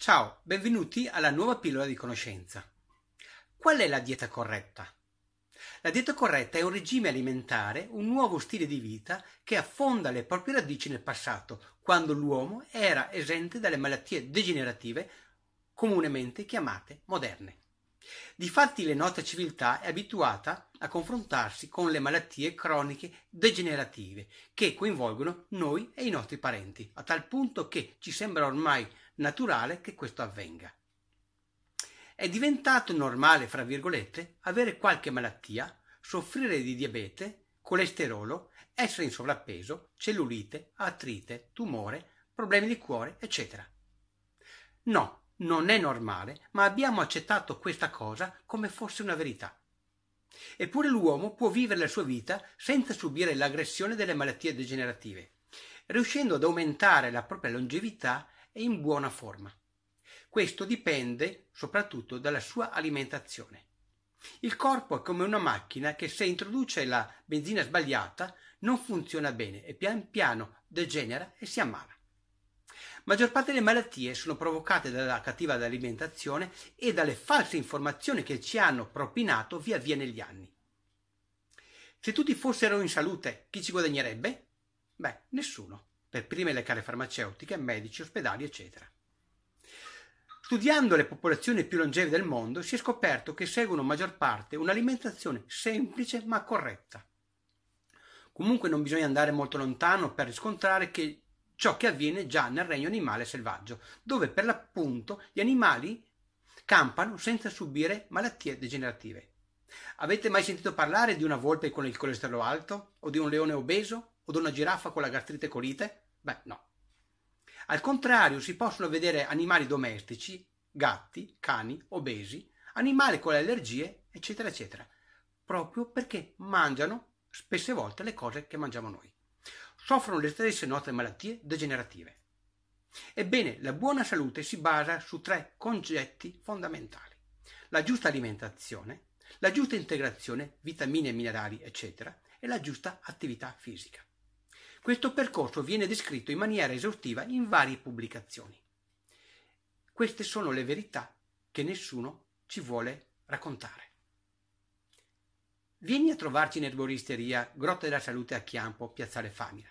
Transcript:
Ciao, benvenuti alla nuova pillola di conoscenza. Qual è la dieta corretta? La dieta corretta è un regime alimentare, un nuovo stile di vita che affonda le proprie radici nel passato, quando l'uomo era esente dalle malattie degenerative comunemente chiamate moderne. Difatti l'enota civiltà è abituata a confrontarsi con le malattie croniche degenerative che coinvolgono noi e i nostri parenti, a tal punto che ci sembra ormai naturale che questo avvenga. È diventato normale, fra virgolette, avere qualche malattia, soffrire di diabete, colesterolo, essere in sovrappeso, cellulite, artrite, tumore, problemi di cuore, eccetera. No, non è normale, ma abbiamo accettato questa cosa come fosse una verità. Eppure l'uomo può vivere la sua vita senza subire l'aggressione delle malattie degenerative, riuscendo ad aumentare la propria longevità e in buona forma. Questo dipende soprattutto dalla sua alimentazione. Il corpo è come una macchina che se introduce la benzina sbagliata non funziona bene e pian piano degenera e si ammala maggior parte delle malattie sono provocate dalla cattiva alimentazione e dalle false informazioni che ci hanno propinato via via negli anni. Se tutti fossero in salute, chi ci guadagnerebbe? Beh, nessuno. Per prime le care farmaceutiche, medici, ospedali, eccetera. Studiando le popolazioni più longeve del mondo, si è scoperto che seguono maggior parte un'alimentazione semplice ma corretta. Comunque non bisogna andare molto lontano per riscontrare che ciò che avviene già nel regno animale selvaggio, dove per l'appunto gli animali campano senza subire malattie degenerative. Avete mai sentito parlare di una volpe con il colesterolo alto, o di un leone obeso, o di una giraffa con la gastrite colite? Beh, no. Al contrario, si possono vedere animali domestici, gatti, cani, obesi, animali con le allergie, eccetera, eccetera, proprio perché mangiano spesse volte le cose che mangiamo noi soffrono le stesse note malattie degenerative. Ebbene, la buona salute si basa su tre concetti fondamentali. La giusta alimentazione, la giusta integrazione, vitamine, e minerali, eccetera, e la giusta attività fisica. Questo percorso viene descritto in maniera esaustiva in varie pubblicazioni. Queste sono le verità che nessuno ci vuole raccontare. Vieni a trovarci in Erboristeria, Grotta della Salute a Chiampo, Piazzale Famira.